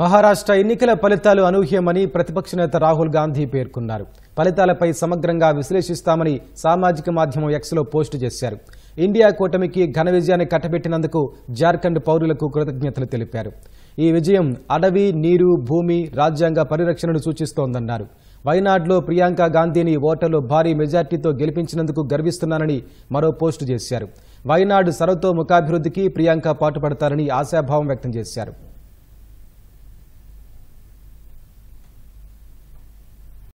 మహారాష్ట్ర ఎన్నికల ఫలితాలు అనూహ్యమని ప్రతిపక్ష నేత రాహుల్ గాంధీ పేర్కొన్నారు ఫలితాలపై సమగ్రంగా విశ్లేషిస్తామని సామాజిక మాధ్యమం ఎక్స్లో పోస్టు చేశారు ఇండియా కూటమికి ఘన విజయాన్ని కట్టబెట్టినందుకు జార్ఖండ్ పౌరులకు కృతజ్ఞతలు తెలిపారు ఈ విజయం అడవి నీరు భూమి రాజ్యాంగ పరిరక్షణను సూచిస్తోందన్నారు వైనాడ్లో ప్రియాంక గాంధీని ఓటర్లు భారీ మెజార్టీతో గెలిపించినందుకు గర్విస్తున్నానని మరో పోస్టు చేశారు వైనాడు సరతో ముఖాభివృద్ధికి ప్రియాంక పాటుపడతారని ఆశాభావం వ్యక్తం చేశారు